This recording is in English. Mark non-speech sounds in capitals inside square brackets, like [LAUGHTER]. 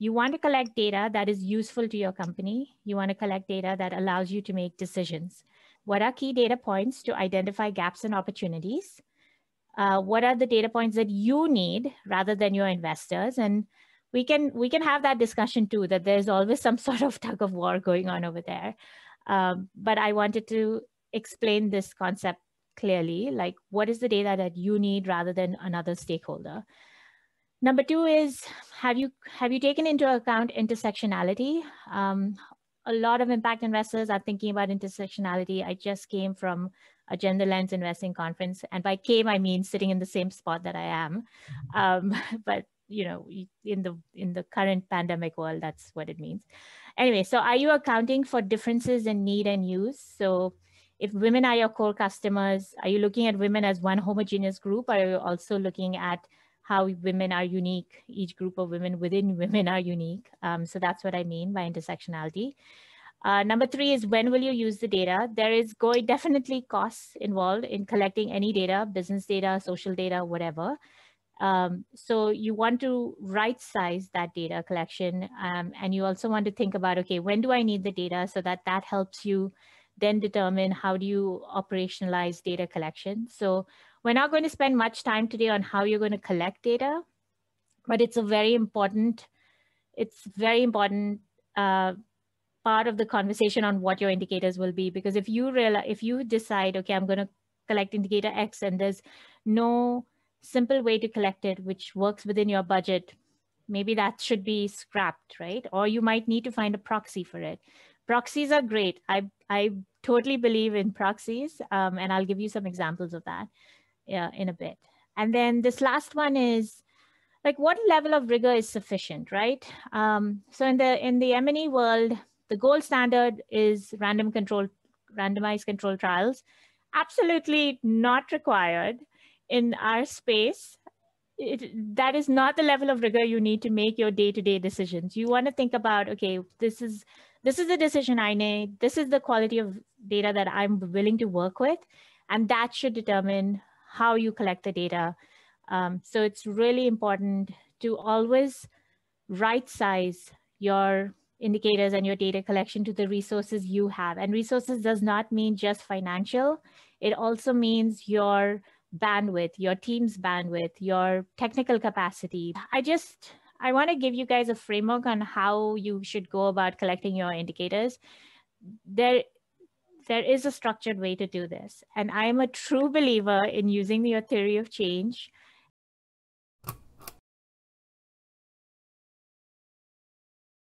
You want to collect data that is useful to your company. You want to collect data that allows you to make decisions. What are key data points to identify gaps and opportunities? Uh, what are the data points that you need rather than your investors? And we can we can have that discussion too. That there's always some [LAUGHS] sort of tug of war going on over there. Um, but I wanted to explain this concept clearly. Like, what is the data that you need rather than another stakeholder? Number two is have you have you taken into account intersectionality? Um, a lot of impact investors are thinking about intersectionality. I just came from a gender lens investing conference, and by came I mean sitting in the same spot that I am. Mm-hmm. Um, [LAUGHS] but you know, in the in the current pandemic world, that's what it means. Anyway, so are you accounting for differences in need and use? So if women are your core customers, are you looking at women as one homogeneous group? Or are you also looking at how women are unique, each group of women within [LAUGHS] women are unique. Um, so that's what I mean by intersectionality. Uh, number three is when will you use the data? There is going definitely costs involved in collecting any data, business data, social data, whatever. Um, so you want to right size that data collection. Um, and you also want to think about, okay, when do I need the data so that that helps you then determine how do you operationalize data collection. So we're not going to spend much time today on how you're going to collect data, but it's a very important, it's very important uh, part of the conversation on what your indicators will be. Because if you realize, if you decide, okay, I'm going to collect indicator X and there's no simple way to collect it, which works within your budget, maybe that should be scrapped, right? Or you might need to find a proxy for it. Proxies are great. I, I totally believe in proxies, um, and I'll give you some examples of that yeah, in a bit. And then this last one is like what level of rigor is sufficient, right? Um, so in the in the M&E world, the gold standard is random control, randomized control trials. Absolutely not required in our space. It, that is not the level of rigor you need to make your day-to-day -day decisions. You want to think about, okay, this is this is the decision I made. This is the quality of data that I'm willing to work with, and that should determine how you collect the data. Um, so it's really important to always right size your indicators and your data collection to the resources you have. And resources does not mean just financial. It also means your bandwidth, your team's bandwidth, your technical capacity. I just, I wanna give you guys a framework on how you should go about collecting your indicators. There there is a structured way to do this. And I'm a true believer in using your theory of change